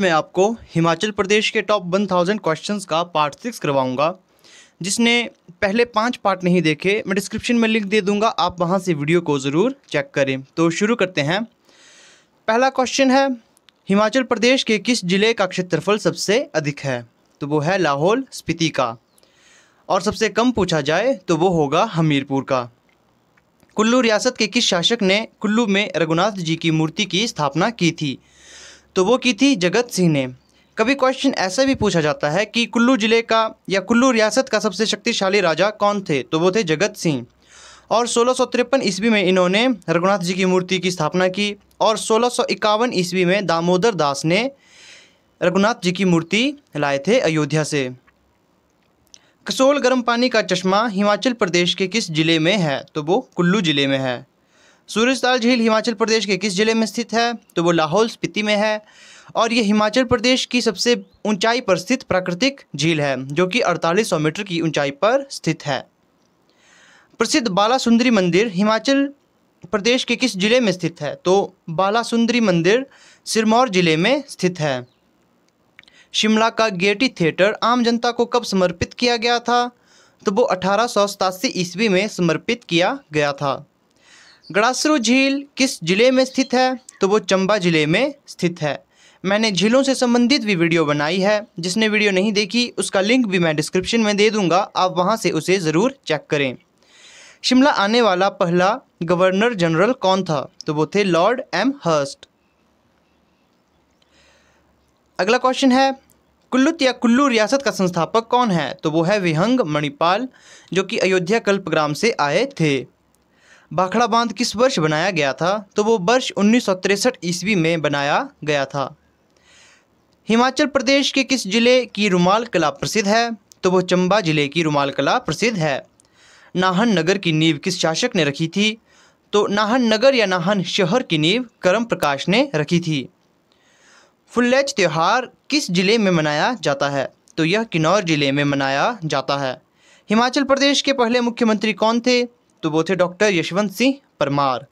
मैं आपको हिमाचल प्रदेश के टॉप वन थाउजेंड क्वेश्चन का पार्ट सिक्स करवाऊँगा जिसने पहले पांच पार्ट नहीं देखे मैं डिस्क्रिप्शन में लिंक दे दूंगा आप वहां से वीडियो को ज़रूर चेक करें तो शुरू करते हैं पहला क्वेश्चन है हिमाचल प्रदेश के किस जिले का क्षेत्रफल सबसे अधिक है तो वो है लाहौल स्पीति का और सबसे कम पूछा जाए तो वो होगा हमीरपुर का कुल्लू रियासत के किस शासक ने कुल्लू में रघुनाथ जी की मूर्ति की स्थापना की थी तो वो की थी जगत सिंह ने कभी क्वेश्चन ऐसा भी पूछा जाता है कि कुल्लू ज़िले का या कुल्लू रियासत का सबसे शक्तिशाली राजा कौन थे तो वो थे जगत सिंह और सोलह सौ तिरपन ईस्वी में इन्होंने रघुनाथ जी की मूर्ति की स्थापना की और सोलह सौ इक्यावन ईस्वी में दामोदर दास ने रघुनाथ जी की मूर्ति लाए थे अयोध्या से कसोल गर्म पानी का चश्मा हिमाचल प्रदेश के किस ज़िले में है तो वो कुल्लू ज़िले में है सूरजताल झील हिमाचल प्रदेश के किस ज़िले में स्थित है तो वो लाहौल स्पीति में है और ये हिमाचल प्रदेश की सबसे ऊंचाई पर स्थित प्राकृतिक झील है जो कि 4800 मीटर की ऊंचाई पर स्थित है प्रसिद्ध बाला सुंदरी मंदिर हिमाचल प्रदेश के किस ज़िले में स्थित है तो बाला सुंदरी मंदिर सिरमौर ज़िले में स्थित है शिमला का गेटी थिएटर आम जनता को कब समर्पित किया गया था तो वो अठारह ईस्वी में समर्पित किया गया था गड़ासरू झील किस ज़िले में स्थित है तो वो चंबा ज़िले में स्थित है मैंने झीलों से संबंधित भी वीडियो बनाई है जिसने वीडियो नहीं देखी उसका लिंक भी मैं डिस्क्रिप्शन में दे दूंगा आप वहां से उसे ज़रूर चेक करें शिमला आने वाला पहला गवर्नर जनरल कौन था तो वो थे लॉर्ड एम हर्स्ट अगला क्वेश्चन है कुल्लुत या कुल्लू रियासत का संस्थापक कौन है तो वो है विहंग मणिपाल जो कि अयोध्या कल्पग्राम से आए थे भाखड़ा बांध किस वर्ष बनाया गया था तो वो वर्ष उन्नीस ईस्वी में बनाया गया था हिमाचल प्रदेश के किस ज़िले की रुमाल कला प्रसिद्ध है तो वो चंबा ज़िले की रुमाल कला प्रसिद्ध है नाहन नगर की नींव किस शासक ने रखी थी तो नाहन नगर या नाहन शहर की नींव करम प्रकाश ने रखी थी फुल्लैच त्यौहार किस ज़िले में मनाया जाता है तो यह किन्नौर ज़िले में मनाया जाता है हिमाचल प्रदेश के पहले मुख्यमंत्री कौन थे तो वो थे डॉक्टर यशवंत सिंह परमार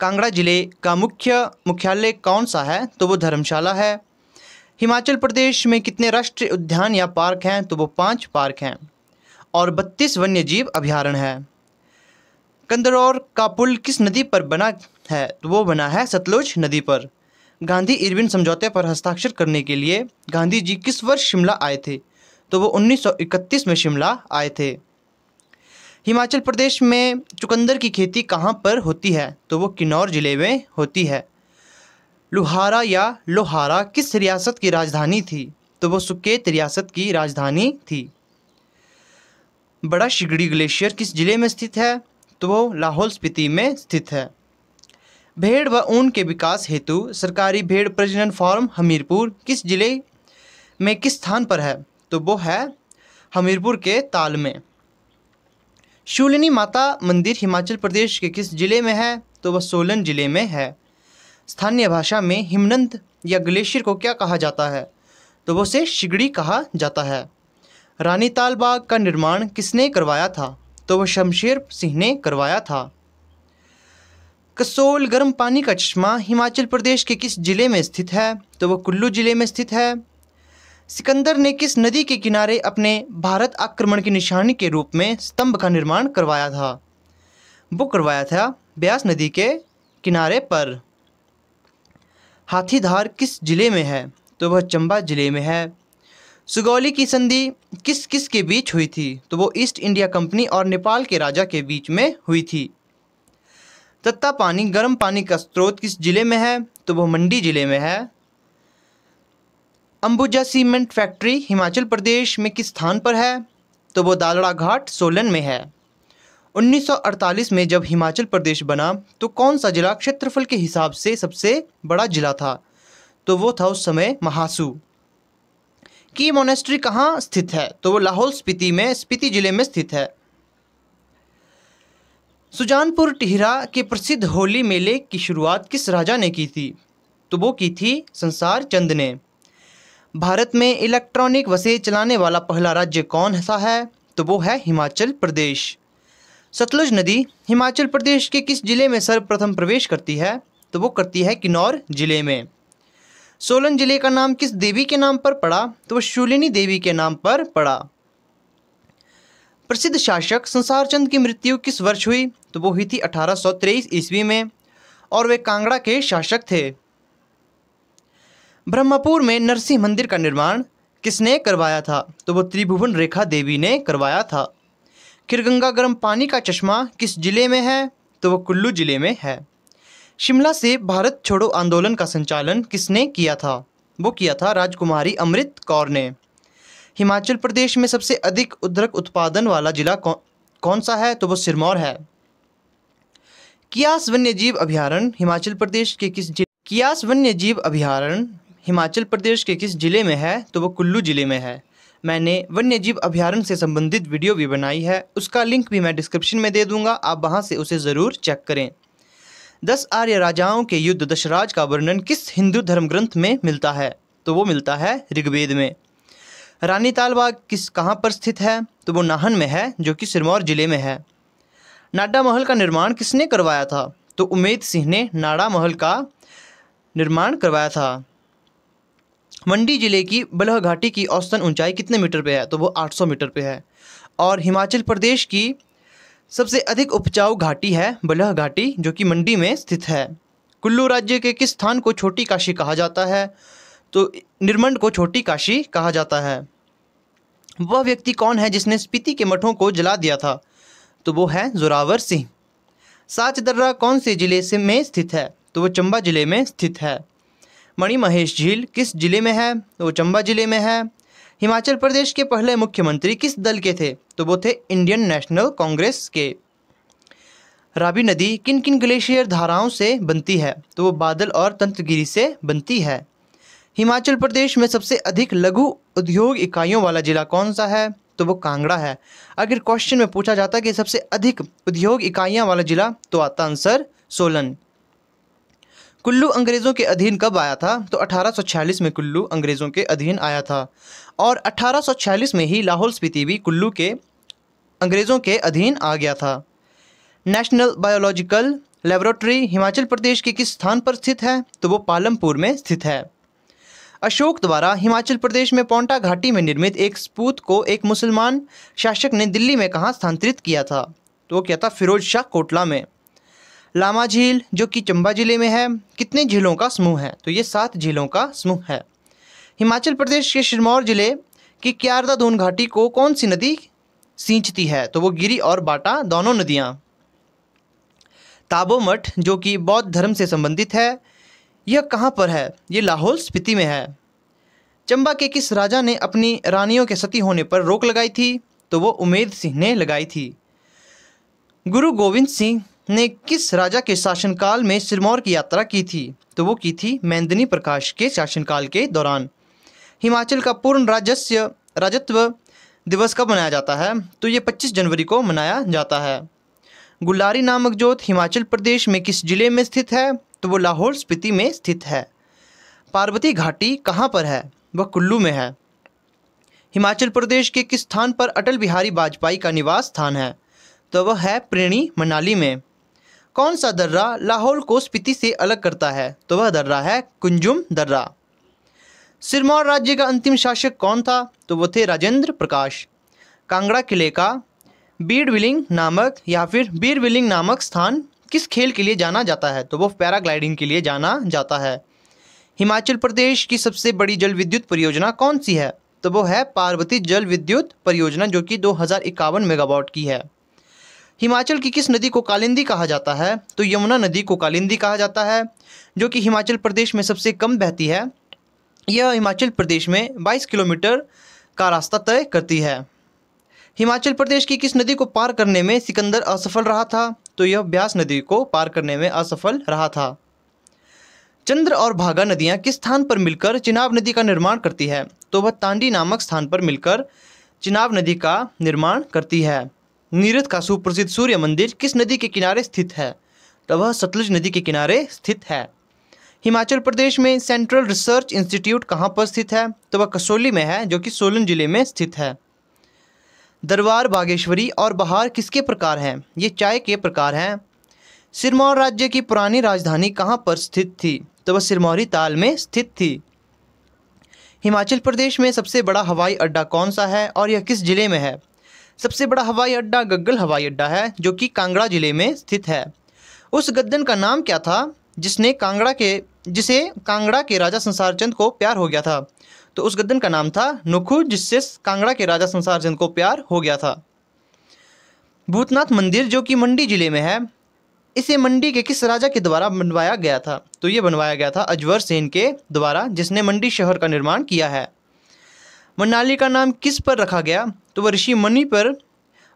कांगड़ा जिले का मुख्य मुख्यालय कौन सा है तो वो धर्मशाला है हिमाचल प्रदेश में कितने राष्ट्रीय उद्यान या पार्क हैं तो वो पांच पार्क हैं और बत्तीस वन्य जीव अभ्यारण्य है कंदरौर का पुल किस नदी पर बना है तो वो बना है सतलुज नदी पर गांधी इरविन समझौते पर हस्ताक्षर करने के लिए गांधी जी किस वर्ष शिमला आए थे तो वो 1931 में शिमला आए थे हिमाचल प्रदेश में चुकंदर की खेती कहाँ पर होती है तो वो किन्नौर ज़िले में होती है लुहारा या लोहारा किस रियासत की राजधानी थी तो वो सुकेत रियासत की राजधानी थी बड़ा शिगड़ी ग्लेशियर किस ज़िले में स्थित है तो वो लाहौल स्पीति में स्थित है भेड़ व ऊन के विकास हेतु सरकारी भेड़ प्रजनन फार्म हमीरपुर किस जिले में किस स्थान पर है तो वो है हमीरपुर के ताल में शूलिनी माता मंदिर हिमाचल प्रदेश के किस जिले में है तो वह सोलन जिले में है स्थानीय भाषा में हिमनंद या ग्लेशियर को क्या कहा जाता है तो वह उसे शिगड़ी कहा जाता है रानी ताल बाग का निर्माण किसने करवाया था तो वह शमशेर सिंह ने करवाया था कसोल गर्म पानी का चश्मा हिमाचल प्रदेश के किस ज़िले में स्थित है तो वह कुल्लू ज़िले में स्थित है सिकंदर ने किस नदी के किनारे अपने भारत आक्रमण की निशानी के रूप में स्तंभ का निर्माण करवाया था वो करवाया था ब्यास नदी के किनारे पर हाथीधार किस जिले में है तो वह चंबा जिले में है सुगौली की संधि किस किस के बीच हुई थी तो वो ईस्ट इंडिया कंपनी और नेपाल के राजा के बीच में हुई थी तत्ता पानी गर्म पानी का स्रोत किस जिले में है तो वह मंडी जिले में है अंबुजा सीमेंट फैक्ट्री हिमाचल प्रदेश में किस स्थान पर है तो वो दालड़ा घाट सोलन में है 1948 में जब हिमाचल प्रदेश बना तो कौन सा जिला क्षेत्रफल के हिसाब से सबसे बड़ा जिला था तो वो था उस समय महासू की मोनेस्ट्री कहाँ स्थित है तो वो लाहौल स्पीति में स्पीति जिले में स्थित है सुजानपुर टिहरा के प्रसिद्ध होली मेले की शुरुआत किस राजा ने की थी तो वो की थी संसार चंद ने भारत में इलेक्ट्रॉनिक बसें चलाने वाला पहला राज्य कौन सा है तो वो है हिमाचल प्रदेश सतलुज नदी हिमाचल प्रदेश के किस जिले में सर्वप्रथम प्रवेश करती है तो वो करती है किन्नौर जिले में सोलन जिले का नाम किस देवी के नाम पर पड़ा तो वो शूलिनी देवी के नाम पर पड़ा प्रसिद्ध शासक संसार चंद की मृत्यु किस वर्ष हुई तो वो हुई थी 1823 ईस्वी में और वे कांगड़ा के शासक थे ब्रह्मपुर में नरसिंह मंदिर का निर्माण किसने करवाया था तो वो त्रिभुवन रेखा देवी ने करवाया था खिरगंगा गर्म पानी का चश्मा किस जिले में है तो वो कुल्लू जिले में है शिमला से भारत छोड़ो आंदोलन का संचालन किसने किया था वो किया था राजकुमारी अमृत कौर ने हिमाचल प्रदेश में सबसे अधिक उद्रक उत्पादन वाला जिला कौ, कौन सा है तो वो सिरमौर है कियास वन्यजीव अभ्यारण्य हिमाचल प्रदेश के किस जिले कियास वन्यजीव अभ्यारण्य हिमाचल प्रदेश के किस ज़िले में है तो वो कुल्लू ज़िले में है मैंने वन्य जीव अभ्यारण्य से संबंधित वीडियो भी बनाई है उसका लिंक भी मैं डिस्क्रिप्शन में दे दूंगा आप वहाँ से उसे ज़रूर चेक करें दस आर्य राजाओं के युद्ध दशराज का वर्णन किस हिंदू धर्म ग्रंथ में मिलता है तो वो मिलता है ऋग्वेद में रानी तालबाग किस कहाँ पर स्थित है तो वो नाहन में है जो कि सिरमौर ज़िले में है नाडा महल का निर्माण किसने करवाया था तो उमेद सिंह ने नाडा महल का निर्माण करवाया था मंडी ज़िले की बलह घाटी की औसतन ऊंचाई कितने मीटर पे है तो वो 800 मीटर पे है और हिमाचल प्रदेश की सबसे अधिक उपजाऊ घाटी है बलह घाटी जो कि मंडी में स्थित है कुल्लू राज्य के किस स्थान को छोटी काशी कहा जाता है तो निर्मंड को छोटी काशी कहा जाता है वह व्यक्ति कौन है जिसने स्पीति के मठों को जला दिया था तो वो है जोरावर सिंह साच दर्रा कौन से ज़िले से में स्थित है तो वो चंबा ज़िले में स्थित है मणि महेश झील किस जिले में है तो वो चंबा जिले में है हिमाचल प्रदेश के पहले मुख्यमंत्री किस दल के थे तो वो थे इंडियन नेशनल कांग्रेस के राबी नदी किन किन ग्लेशियर धाराओं से बनती है तो वो बादल और तंत्रगिरी से बनती है हिमाचल प्रदेश में सबसे अधिक लघु उद्योग इकाइयों वाला जिला कौन सा है तो वो कांगड़ा है अगर क्वेश्चन में पूछा जाता कि सबसे अधिक उद्योग इकाइयाँ वाला जिला तो आता आंसर सोलन कुल्लू अंग्रेज़ों के अधीन कब आया था तो 1846 में कुल्लू अंग्रेज़ों के अधीन आया था और 1846 में ही लाहौल स्पीति भी कुल्लू के अंग्रेज़ों के अधीन आ गया था national biological laboratory Himachal Pradesh के किस स्थान पर स्थित है तो वो पालमपुर में स्थित है अशोक द्वारा हिमाचल प्रदेश में पौंटा घाटी में निर्मित एक सपूत को एक मुसलमान शासक ने दिल्ली में कहाँ स्थानांतरित किया था तो वो किया था फिरोज शाह कोटला में लामा झील जो कि चंबा जिले में है कितने झीलों का समूह है तो ये सात झीलों का समूह है हिमाचल प्रदेश के सिरमौर जिले की क्यारदा दून घाटी को कौन सी नदी सींचती है तो वो गिरी और बाटा दोनों नदियाँ ताबो मठ जो कि बौद्ध धर्म से संबंधित है यह कहाँ पर है ये लाहौल स्पीति में है चंबा के किस राजा ने अपनी रानियों के सती होने पर रोक लगाई थी तो वो उमेद सिंह ने लगाई थी गुरु गोविंद सिंह ने किस राजा के शासनकाल में सिरमौर की यात्रा की थी तो वो की थी मैंदनी प्रकाश के शासनकाल के दौरान हिमाचल का पूर्ण राजस्व राजत्व दिवस कब मनाया जाता है तो ये 25 जनवरी को मनाया जाता है गुल्लारी नामक जोत हिमाचल प्रदेश में किस जिले में स्थित है तो वो लाहौल स्पीति में स्थित है पार्वती घाटी कहाँ पर है वह कुल्लू में है हिमाचल प्रदेश के किस स्थान पर अटल बिहारी वाजपेयी का निवास स्थान है तो वह है प्रेणी मनाली में कौन सा दर्रा लाहौल को स्पीति से अलग करता है तो वह दर्रा है कुंजुम दर्रा सिरमौर राज्य का अंतिम शासक कौन था तो वह थे राजेंद्र प्रकाश कांगड़ा किले का बीड़ विलिंग नामक या फिर बीर विलिंग नामक स्थान किस खेल के लिए जाना जाता है तो वह पैराग्लाइडिंग के लिए जाना जाता है हिमाचल प्रदेश की सबसे बड़ी जल विद्युत परियोजना कौन सी है तो वो है पार्वती जल विद्युत परियोजना जो कि दो मेगावाट की है हिमाचल की किस नदी को कालिंदी कहा जाता है तो यमुना नदी को कालिंदी कहा जाता है जो कि हिमाचल प्रदेश में सबसे कम बहती है यह हिमाचल प्रदेश में 22 किलोमीटर का रास्ता तय करती है हिमाचल प्रदेश की किस नदी को पार करने में सिकंदर असफल रहा था तो यह ब्यास नदी को पार करने में असफल रहा था चंद्र और भागा नदियाँ किस स्थान पर मिलकर चिनाब नदी का निर्माण करती है तो वह तांडी नामक स्थान पर मिलकर चिनाब नदी का निर्माण करती है नीरत का सुप्रसिद्ध सूर्य मंदिर किस नदी के किनारे स्थित है तो वह सतलुज नदी के किनारे स्थित है हिमाचल प्रदेश में सेंट्रल रिसर्च इंस्टीट्यूट कहाँ पर स्थित है तो वह कसोली में है जो कि सोलन जिले में स्थित है दरबार बागेश्वरी और बहार किसके प्रकार हैं ये चाय के प्रकार हैं सिरमौर राज्य की पुरानी राजधानी कहाँ पर स्थित थी तो वह सिरमौरी ताल में स्थित थी हिमाचल प्रदेश में सबसे बड़ा हवाई अड्डा कौन सा है और यह किस जिले में है सबसे बड़ा हवाई अड्डा गग्गल हवाई अड्डा है जो कि कांगड़ा जिले में स्थित है उस गद्दन का नाम क्या था जिसने कांगड़ा के जिसे कांगड़ा के राजा संसार चंद को प्यार हो गया था तो उस गद्दन का नाम था नुखु जिससे कांगड़ा के राजा संसार चंद को प्यार हो गया था भूतनाथ मंदिर जो कि मंडी जिले में है इसे मंडी के किस राजा के द्वारा बनवाया गया था तो ये बनवाया गया था अजवर सेन के द्वारा जिसने मंडी शहर का निर्माण किया है मनाली का नाम किस पर रखा गया तो वह ऋषि मनी पर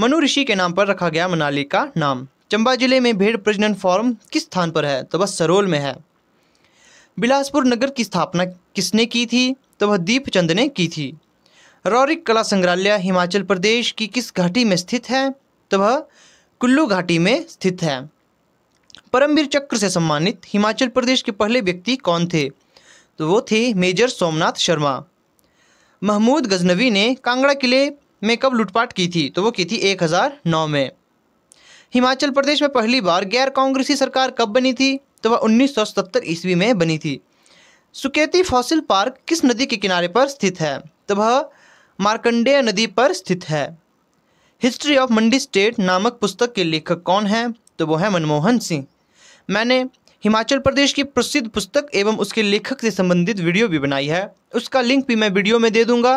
मनु ऋषि के नाम पर रखा गया मनाली का नाम चंबा जिले में भेड़ प्रजनन फॉर्म किस स्थान पर है तो वह सरोल में है बिलासपुर नगर की स्थापना किसने की थी तो वह दीपचंद ने की थी रौरिक कला संग्रहालय हिमाचल प्रदेश की किस घाटी में स्थित है तो वह कुल्लू घाटी में स्थित है परमवीर चक्र से सम्मानित हिमाचल प्रदेश के पहले व्यक्ति कौन थे तो वो थे मेजर सोमनाथ शर्मा महमूद गजनवी ने कांगड़ा किले में कब लूटपाट की थी तो वो की थी 1009 में हिमाचल प्रदेश में पहली बार गैर कांग्रेसी सरकार कब बनी थी तो वह 1977 ईस्वी में बनी थी सुकेती फॉसिल पार्क किस नदी के किनारे पर स्थित है तो वह मार्कंडेय नदी पर स्थित है हिस्ट्री ऑफ मंडी स्टेट नामक पुस्तक के लेखक कौन हैं तो वो है मनमोहन सिंह मैंने हिमाचल प्रदेश की प्रसिद्ध पुस्तक एवं उसके लेखक से संबंधित वीडियो भी बनाई है उसका लिंक भी मैं वीडियो में दे दूंगा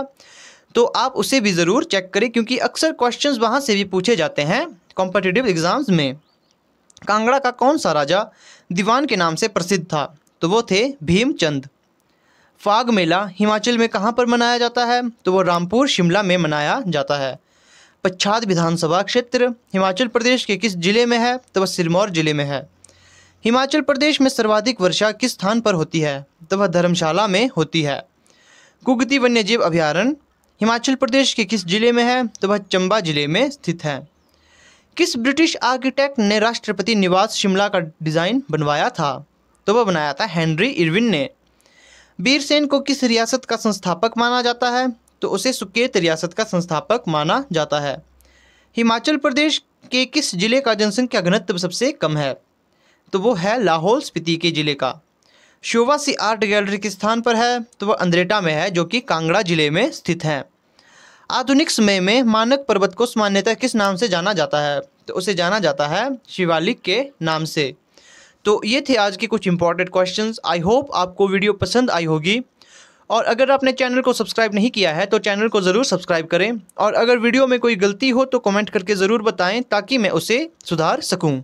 तो आप उसे भी ज़रूर चेक करें क्योंकि अक्सर क्वेश्चंस वहाँ से भी पूछे जाते हैं कॉम्पिटिटिव एग्ज़ाम्स में कांगड़ा का कौन सा राजा दीवान के नाम से प्रसिद्ध था तो वो थे भीमचंद फाग मेला हिमाचल में कहाँ पर मनाया जाता है तो वो रामपुर शिमला में मनाया जाता है पच्छाद विधानसभा क्षेत्र हिमाचल प्रदेश के किस जिले में है तो वह सिरमौर जिले में है हिमाचल प्रदेश में सर्वाधिक वर्षा किस स्थान पर होती है तो वह धर्मशाला में होती है कुगती वन्यजीव अभ्यारण्य हिमाचल प्रदेश के किस जिले में है तो वह चंबा जिले में स्थित है किस ब्रिटिश आर्किटेक्ट ने राष्ट्रपति निवास शिमला का डिज़ाइन बनवाया था तो वह बनाया था हेनरी इरविन ने बीरसेन को किस रियासत का संस्थापक माना जाता है तो उसे सुकेत रियासत का संस्थापक माना जाता है हिमाचल प्रदेश के किस जिले का जनसंख्या घनत्व सबसे कम है तो वो है लाहौल स्पीति के ज़िले का शोभा सी आर्ट गैलरी किस स्थान पर है तो वह अंद्रेटा में है जो कि कांगड़ा जिले में स्थित है आधुनिक समय में मानक पर्वत को सामान्यतः किस नाम से जाना जाता है तो उसे जाना जाता है शिवालिक के नाम से तो ये थे आज के कुछ इंपॉर्टेंट क्वेश्चंस आई होप आपको वीडियो पसंद आई होगी और अगर आपने चैनल को सब्सक्राइब नहीं किया है तो चैनल को ज़रूर सब्सक्राइब करें और अगर वीडियो में कोई गलती हो तो कमेंट करके ज़रूर बताएं ताकि मैं उसे सुधार सकूँ